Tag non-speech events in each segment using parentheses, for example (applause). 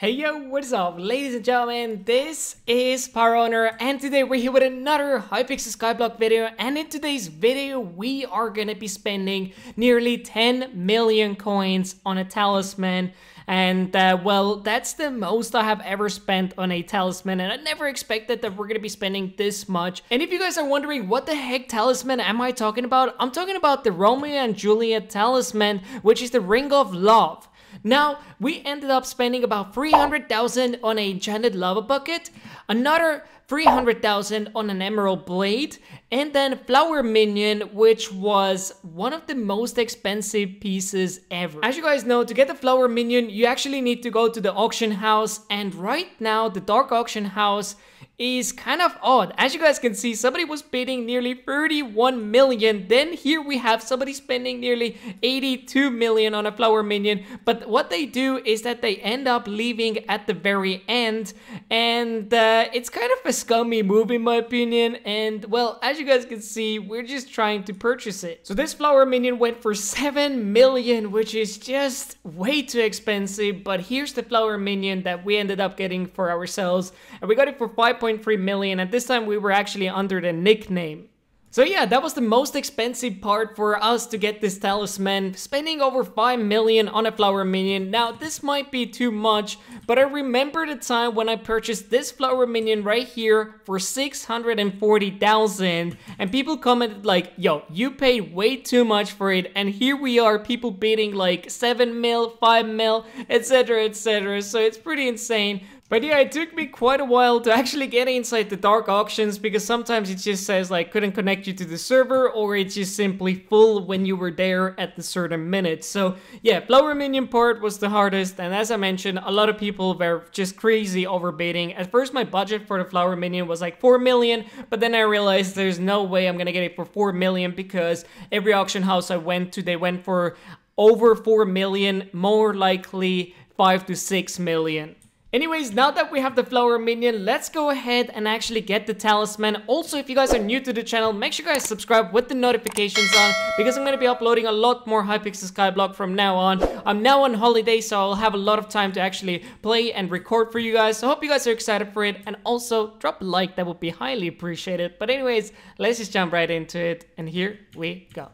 Hey yo, what's up ladies and gentlemen, this is Owner, and today we're here with another Hypixel Skyblock video and in today's video we are gonna be spending nearly 10 million coins on a talisman and uh, well that's the most I have ever spent on a talisman and I never expected that we're gonna be spending this much and if you guys are wondering what the heck talisman am I talking about, I'm talking about the Romeo and Juliet talisman which is the Ring of Love now, we ended up spending about 300,000 on a enchanted lava bucket, another 300,000 on an emerald blade, and then flower minion, which was one of the most expensive pieces ever. As you guys know, to get the flower minion, you actually need to go to the auction house, and right now, the dark auction house is kind of odd. As you guys can see, somebody was bidding nearly 31 million. Then here we have somebody spending nearly 82 million on a flower minion. But what they do is that they end up leaving at the very end. And uh, it's kind of a scummy move in my opinion. And well, as you guys can see, we're just trying to purchase it. So this flower minion went for 7 million, which is just way too expensive. But here's the flower minion that we ended up getting for ourselves. And we got it for 5. 5.3 million. At this time, we were actually under the nickname. So yeah, that was the most expensive part for us to get this talisman, spending over 5 million on a flower minion. Now, this might be too much, but I remember the time when I purchased this flower minion right here for 640,000 and people commented like, yo, you paid way too much for it and here we are, people bidding like 7 mil, 5 mil, etc, etc, so it's pretty insane. But yeah, it took me quite a while to actually get inside the dark auctions because sometimes it just says like couldn't connect you to the server or it's just simply full when you were there at the certain minute. So yeah, flower Minion part was the hardest and as I mentioned, a lot of people were just crazy over bidding. At first my budget for the Flower Minion was like 4 million, but then I realized there's no way I'm gonna get it for 4 million because every auction house I went to, they went for over 4 million, more likely 5 to 6 million. Anyways, now that we have the flower minion, let's go ahead and actually get the talisman. Also, if you guys are new to the channel, make sure you guys subscribe with the notifications on because I'm going to be uploading a lot more Hypixel Skyblock from now on. I'm now on holiday, so I'll have a lot of time to actually play and record for you guys. So I hope you guys are excited for it. And also, drop a like. That would be highly appreciated. But anyways, let's just jump right into it. And here we go.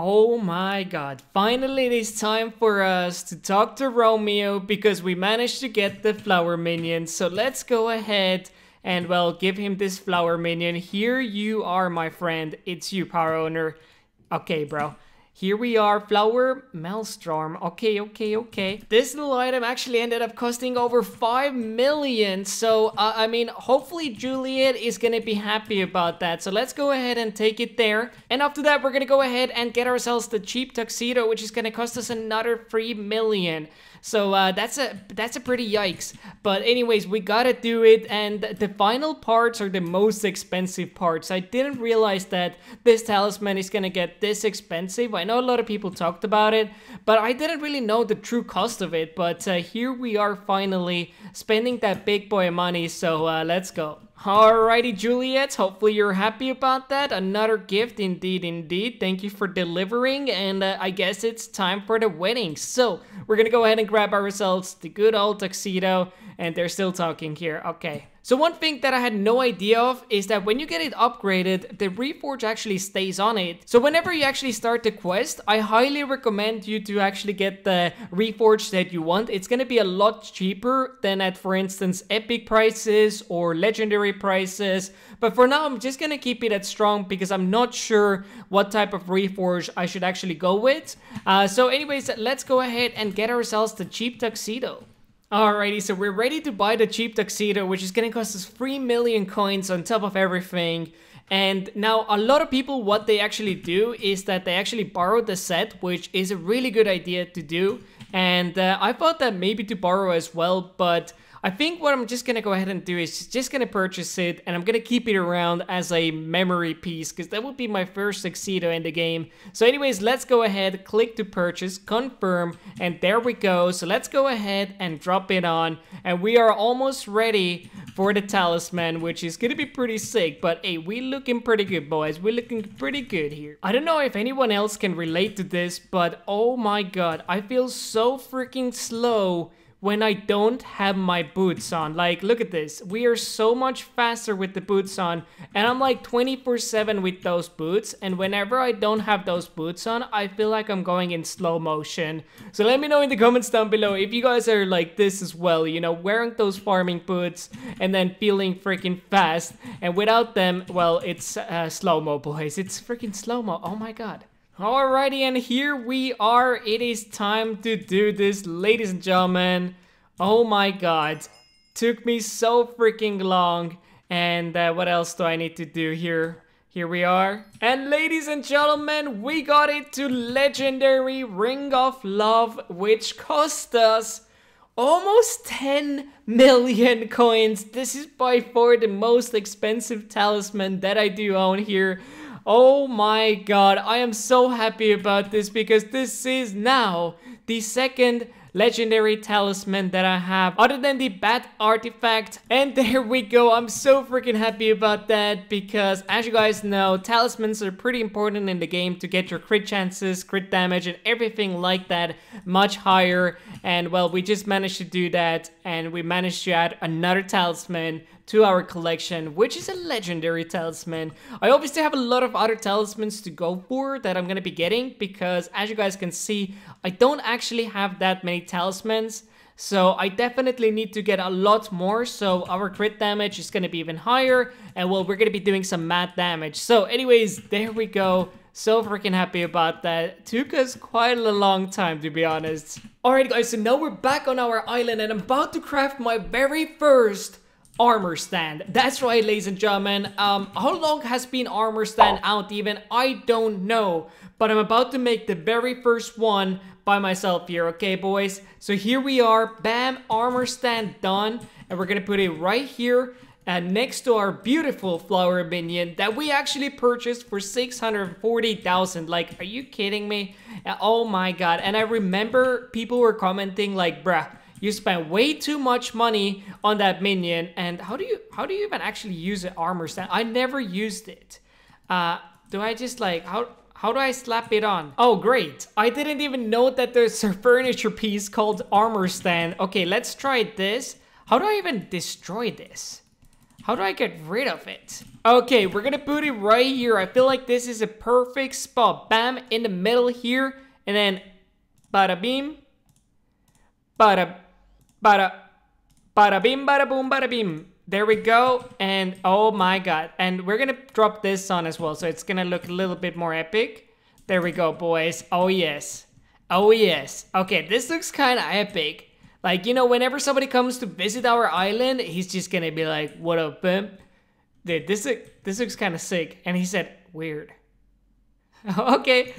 Oh my god, finally it is time for us to talk to Romeo because we managed to get the flower minion. So let's go ahead and well, give him this flower minion. Here you are, my friend. It's you, power owner. Okay, bro. Here we are, flower maelstrom. Okay, okay, okay. This little item actually ended up costing over 5 million. So, uh, I mean, hopefully Juliet is gonna be happy about that. So let's go ahead and take it there. And after that, we're gonna go ahead and get ourselves the cheap tuxedo, which is gonna cost us another 3 million. So uh, that's a that's a pretty yikes. But anyways, we gotta do it. And the final parts are the most expensive parts. I didn't realize that this talisman is gonna get this expensive. I know a lot of people talked about it, but I didn't really know the true cost of it. But uh, here we are finally spending that big boy money. So uh, let's go. Alrighty, Juliet, hopefully you're happy about that. Another gift, indeed, indeed. Thank you for delivering, and uh, I guess it's time for the wedding. So, we're gonna go ahead and grab ourselves the good old tuxedo, and they're still talking here. Okay, so one thing that I had no idea of is that when you get it upgraded, the reforge actually stays on it. So whenever you actually start the quest, I highly recommend you to actually get the reforge that you want. It's gonna be a lot cheaper than at, for instance, epic prices or legendary prices. But for now, I'm just gonna keep it at strong because I'm not sure what type of reforge I should actually go with. Uh, so anyways, let's go ahead and get ourselves the cheap tuxedo. Alrighty, so we're ready to buy the cheap tuxedo, which is gonna cost us 3 million coins on top of everything. And now a lot of people, what they actually do is that they actually borrow the set, which is a really good idea to do. And uh, I thought that maybe to borrow as well, but I think what I'm just gonna go ahead and do is just gonna purchase it and I'm gonna keep it around as a memory piece because that would be my first Tuxedo in the game. So anyways, let's go ahead, click to purchase, confirm, and there we go. So let's go ahead and drop it on and we are almost ready for the talisman, which is gonna be pretty sick. But hey, we looking pretty good, boys. We're looking pretty good here. I don't know if anyone else can relate to this, but oh my god, I feel so freaking slow when I don't have my boots on. Like, look at this. We are so much faster with the boots on, and I'm like 24 7 with those boots. And whenever I don't have those boots on, I feel like I'm going in slow motion. So let me know in the comments down below if you guys are like this as well, you know, wearing those farming boots and then feeling freaking fast. And without them, well, it's uh, slow mo, boys. It's freaking slow mo. Oh my god. Alrighty, and here we are. It is time to do this, ladies and gentlemen. Oh my god. Took me so freaking long. And uh, what else do I need to do here? Here we are. And ladies and gentlemen, we got it to Legendary Ring of Love, which cost us almost 10 million coins. This is by far the most expensive talisman that I do own here. Oh my god, I am so happy about this because this is now the second legendary talisman that I have other than the bat artifact. And (laughs) there we go. I'm so freaking happy about that because as you guys know, talismans are pretty important in the game to get your crit chances, crit damage, and everything like that much higher. And well, we just managed to do that and we managed to add another talisman to our collection, which is a legendary talisman. I obviously have a lot of other talismans to go for that I'm gonna be getting because as you guys can see, I don't actually have that many talismans. So I definitely need to get a lot more. So our crit damage is going to be even higher. And well, we're going to be doing some mad damage. So anyways, there we go. So freaking happy about that. Took us quite a long time to be honest. Alright guys, so now we're back on our island and I'm about to craft my very first armor stand. That's right, ladies and gentlemen. Um, how long has been armor stand out even? I don't know. But I'm about to make the very first one by myself here, okay, boys? So here we are, bam, armor stand done. And we're gonna put it right here and next to our beautiful flower minion that we actually purchased for 640,000. Like, are you kidding me? Oh my god. And I remember people were commenting like, bruh, you spent way too much money on that minion. And how do you, how do you even actually use an armor stand? I never used it. Uh, do I just like, how, how do I slap it on? Oh, great. I didn't even know that there's a (laughs) furniture piece called armor stand. Okay, let's try this. How do I even destroy this? How do I get rid of it? Okay, we're gonna put it right here. I feel like this is a perfect spot. Bam, in the middle here. And then, bada beam. Bada, bada, bada beam, bada boom, bada beam. There we go. And oh my god. And we're going to drop this on as well. So it's going to look a little bit more epic. There we go, boys. Oh, yes. Oh, yes. Okay, this looks kind of epic. Like, you know, whenever somebody comes to visit our island, he's just going to be like, what up, bim, Dude, this, look, this looks kind of sick. And he said, weird. (laughs) okay.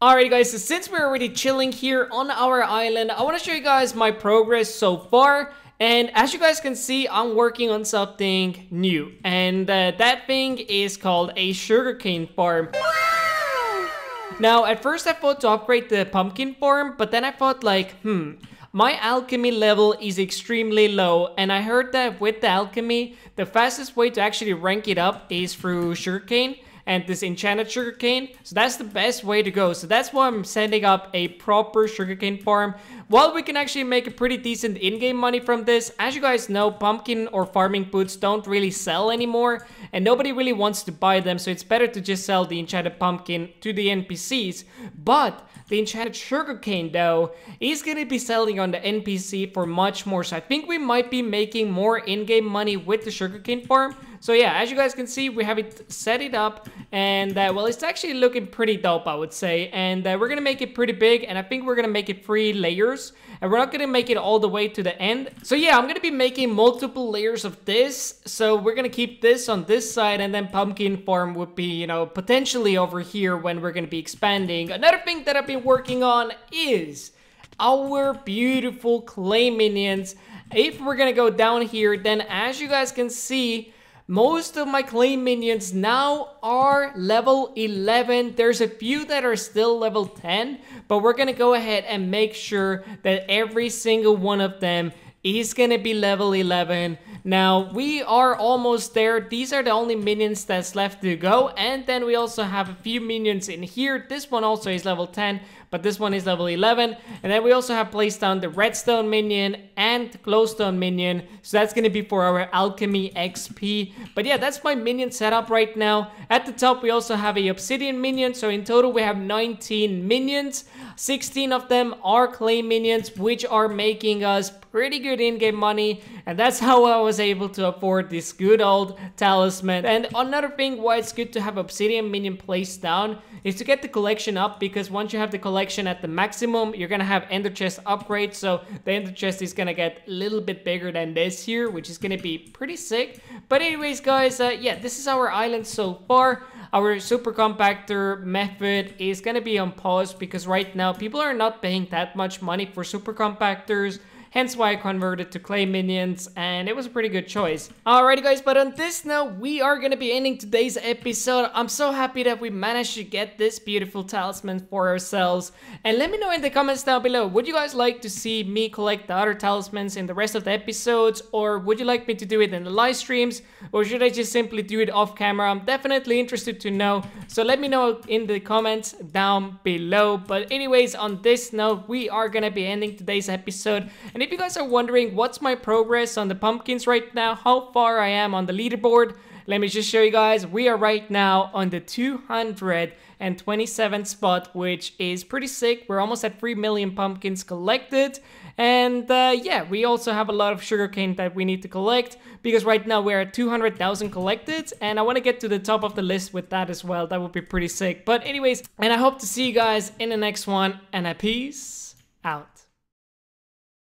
Alright guys, so since we're already chilling here on our island, I want to show you guys my progress so far. And as you guys can see, I'm working on something new. And uh, that thing is called a sugarcane farm. Now, at first I thought to upgrade the pumpkin farm, but then I thought like, hmm, my alchemy level is extremely low, and I heard that with the alchemy, the fastest way to actually rank it up is through sugarcane and this enchanted sugarcane. So that's the best way to go. So that's why I'm setting up a proper sugarcane farm. While we can actually make a pretty decent in-game money from this, as you guys know, pumpkin or farming boots don't really sell anymore, and nobody really wants to buy them, so it's better to just sell the enchanted pumpkin to the NPCs. But the enchanted sugarcane, though, is going to be selling on the NPC for much more, so I think we might be making more in-game money with the sugarcane farm, so yeah, as you guys can see, we have it set it up and uh, well, it's actually looking pretty dope, I would say. And uh, we're gonna make it pretty big and I think we're gonna make it three layers and we're not gonna make it all the way to the end. So yeah, I'm gonna be making multiple layers of this. So we're gonna keep this on this side and then pumpkin farm would be, you know, potentially over here when we're gonna be expanding. Another thing that I've been working on is our beautiful clay minions. If we're gonna go down here, then as you guys can see, most of my claim minions now are level 11. There's a few that are still level 10, but we're gonna go ahead and make sure that every single one of them He's gonna be level 11. Now, we are almost there. These are the only minions that's left to go. And then we also have a few minions in here. This one also is level 10, but this one is level 11. And then we also have placed down the redstone minion and glowstone minion. So that's gonna be for our alchemy XP. But yeah, that's my minion setup right now. At the top, we also have a obsidian minion. So in total, we have 19 minions. 16 of them are clay minions, which are making us pretty good good in-game money and that's how I was able to afford this good old talisman. And another thing why it's good to have obsidian minion placed down is to get the collection up because once you have the collection at the maximum you're gonna have ender chest upgrades so the ender chest is gonna get a little bit bigger than this here which is gonna be pretty sick. But anyways guys uh, yeah this is our island so far. Our super compactor method is gonna be on pause because right now people are not paying that much money for super compactors hence why I converted to clay minions, and it was a pretty good choice. Alrighty guys, but on this note, we are gonna be ending today's episode. I'm so happy that we managed to get this beautiful talisman for ourselves. And let me know in the comments down below, would you guys like to see me collect the other talismans in the rest of the episodes, or would you like me to do it in the live streams, or should I just simply do it off camera? I'm definitely interested to know, so let me know in the comments down below. But anyways, on this note, we are gonna be ending today's episode. And if you guys are wondering what's my progress on the pumpkins right now, how far I am on the leaderboard, let me just show you guys. We are right now on the 227th spot, which is pretty sick. We're almost at 3 million pumpkins collected. And uh, yeah, we also have a lot of sugarcane that we need to collect because right now we're at 200,000 collected and I want to get to the top of the list with that as well. That would be pretty sick. But anyways, and I hope to see you guys in the next one and I peace out.